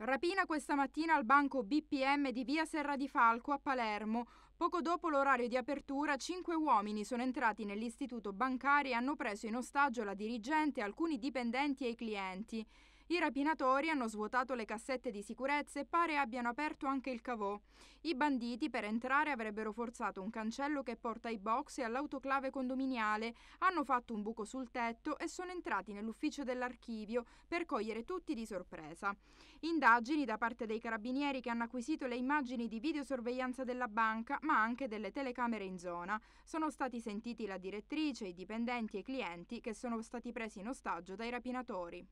Rapina questa mattina al banco BPM di via Serra di Falco a Palermo. Poco dopo l'orario di apertura, cinque uomini sono entrati nell'istituto bancario e hanno preso in ostaggio la dirigente, alcuni dipendenti e i clienti. I rapinatori hanno svuotato le cassette di sicurezza e pare abbiano aperto anche il cavò. I banditi per entrare avrebbero forzato un cancello che porta ai box e all'autoclave condominiale, hanno fatto un buco sul tetto e sono entrati nell'ufficio dell'archivio per cogliere tutti di sorpresa. Indagini da parte dei carabinieri che hanno acquisito le immagini di videosorveglianza della banca, ma anche delle telecamere in zona. Sono stati sentiti la direttrice, i dipendenti e i clienti che sono stati presi in ostaggio dai rapinatori.